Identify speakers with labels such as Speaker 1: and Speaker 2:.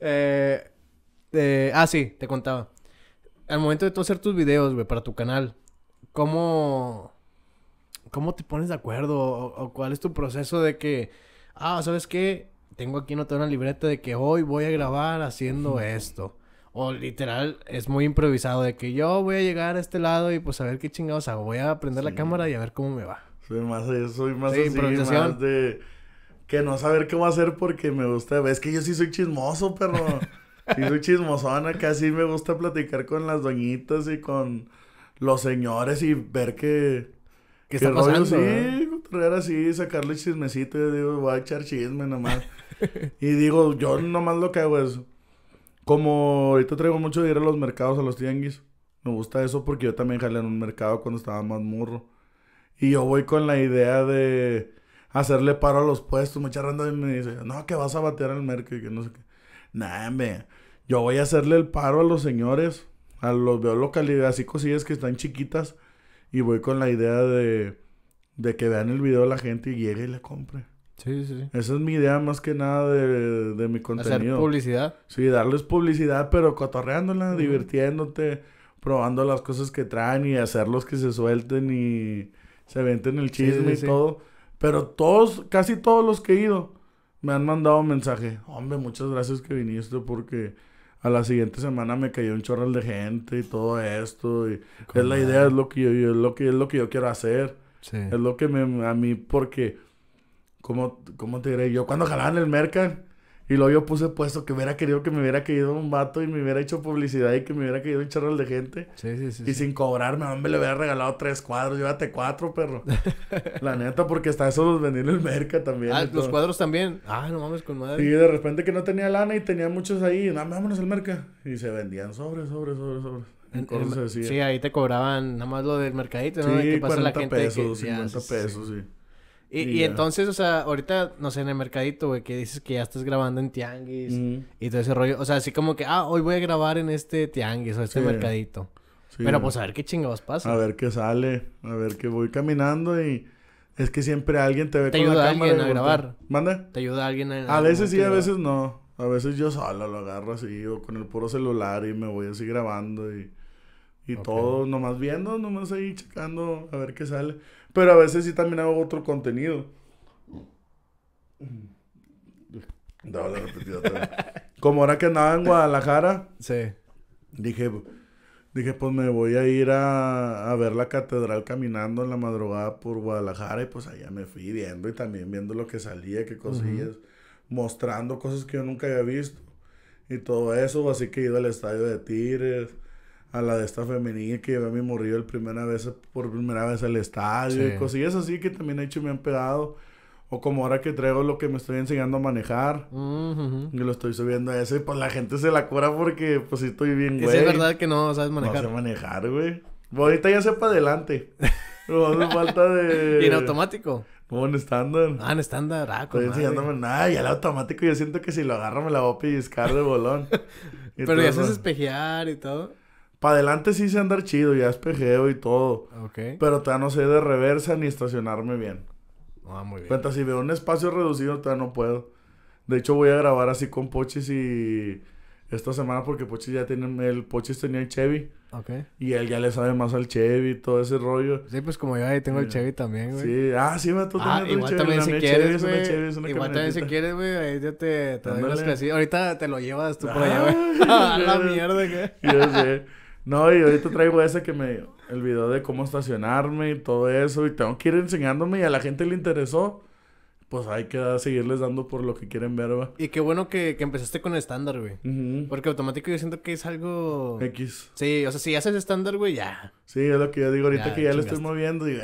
Speaker 1: Eh, eh, ah, sí, te contaba. Al momento de tú hacer tus videos, güey, para tu canal, ¿cómo, ¿cómo te pones de acuerdo? O, cuál es tu proceso de que, ah, ¿sabes qué? Tengo aquí notar una libreta de que hoy voy a grabar haciendo esto. O literal, es muy improvisado de que yo voy a llegar a este lado y pues a ver qué chingados hago. Voy a prender la cámara y a ver cómo me va.
Speaker 2: Soy más, eso. soy más de que no saber qué a hacer porque me gusta. Es que yo sí soy chismoso, pero... Sí soy chismosona, así me gusta platicar con las doñitas y con los señores y ver que... ¿Qué está pasando? sí, traer así, sacarle chismecito. Yo digo, voy a echar chisme nomás. y digo, yo nomás lo que hago es... Como ahorita traigo mucho de ir a los mercados, a los tianguis. Me gusta eso porque yo también jalé en un mercado cuando estaba más murro. Y yo voy con la idea de hacerle paro a los puestos. Mucha randa me dice, no, que vas a batear al mercado y que no sé qué. Nah, me, yo voy a hacerle el paro a los señores, a los veo localidades, y cosillas que están chiquitas y voy con la idea de, de que vean el video la gente y llegue y le compre. Sí, sí, Esa es mi idea más que nada de, de mi contenido. Hacer publicidad. Sí, darles publicidad, pero cotorreándola, divirtiéndote, probando las cosas que traen y hacerlos que se suelten y se venten el chisme y todo. Pero todos, casi todos los que he ido, me han mandado mensaje. Hombre, muchas gracias que viniste porque a la siguiente semana me cayó un chorral de gente y todo esto. Y es la idea, es lo que yo, es lo que, es lo que yo quiero hacer. Es lo que me, a mí, porque, como, ¿cómo te diré? Yo cuando jalaban el mercado... Y luego yo puse puesto que hubiera querido que me hubiera caído un vato y me hubiera hecho publicidad y que me hubiera querido un charro de gente. Sí, sí, sí. Y sin cobrarme, hombre, le hubiera regalado tres cuadros. Llévate cuatro, perro. la neta, porque hasta eso los vendí en el merca también. Ah, los cuadros también. Ah, no mames, con madre. Y de repente que no tenía lana y tenía muchos ahí. No, vámonos al merca. Y se vendían sobres, sobres, sobres, sobres. sí, ahí
Speaker 1: te cobraban nada más lo del mercadito, ¿no? Sí, que pesos, 50
Speaker 2: pesos, sí. Y, entonces,
Speaker 1: o sea, ahorita, no sé, en el mercadito, güey, que dices que ya estás grabando en tianguis mm. y todo ese rollo. O sea, así como que, ah, hoy voy a grabar en este tianguis o este mercadito. Pero pues a ver qué chingados pasa. A
Speaker 2: ver qué sale, a ver qué voy caminando y es que siempre alguien te ve con la cámara. Alguien a grabar. ¿Manda?
Speaker 1: Te ayuda alguien a A veces sí, a veces
Speaker 2: no. A veces yo solo lo agarro así o con el puro celular y me voy así grabando y y todo nomás viendo, nomás ahí checando a ver qué sale. Pero a veces sí también hago otro contenido. Mm. Como era que andaba en Guadalajara. Sí. Dije, dije, pues me voy a ir a, a, ver la catedral caminando en la madrugada por Guadalajara. Y pues allá me fui viendo y también viendo lo que salía, qué cosillas. Mostrando cosas que yo nunca había visto. Y todo eso. Así que he ido al estadio de Tigres a la de esta femenina que llevé a mi el primera vez, por primera vez al estadio y cosillas así que también he hecho y me han pegado. O como ahora que traigo lo que me estoy enseñando a manejar. Mm, y lo estoy subiendo a eso. pues la gente se la cura porque pues sí estoy bien, güey. es verdad que
Speaker 1: no sabes manejar. No
Speaker 2: sé manejar, güey. Pues, ahorita ya sepa adelante. No hace falta de... ¿Y en automático? No, en estándar.
Speaker 1: Ah, en estándar. Ah, Estoy enseñándome nada. Y al
Speaker 2: automático yo siento que si lo agarro me la voy a piscar de bolón. Pero ya sabes
Speaker 1: espejear y todo.
Speaker 2: Para adelante sí se anda chido, ya espejeo y todo. Ok. Pero todavía no sé de reversa ni estacionarme bien.
Speaker 1: Ah, muy bien. Cuenta,
Speaker 2: si veo un espacio reducido, todavía no puedo. De hecho, voy a grabar así con Pochis y... Esta semana porque Pochis ya tiene... El Pochis tenía el Chevy. Ok. Y él ya le sabe más
Speaker 1: al Chevy y todo ese rollo. Sí, pues como yo ahí tengo el Chevy también, güey. Sí. Ah, sí, me tú ah, igual también si quieres, güey. Igual también si quieres, güey. Ahí ya te, te doy las Ahorita te lo llevas tú por allá, ah, güey. A la mierda, güey. Yo sé.
Speaker 2: No, y ahorita traigo ese que me... El video de cómo estacionarme y todo eso. Y tengo que ir enseñándome y a la gente le interesó.
Speaker 1: Pues hay que
Speaker 2: seguirles dando por lo que quieren
Speaker 1: ver, va. Y qué bueno que, que empezaste con estándar, güey. Porque automático yo siento que es algo... X. Sí, o sea, si haces estándar, güey, ya.
Speaker 2: Sí, es lo que yo digo. Ahorita que ya le estoy
Speaker 1: moviendo y...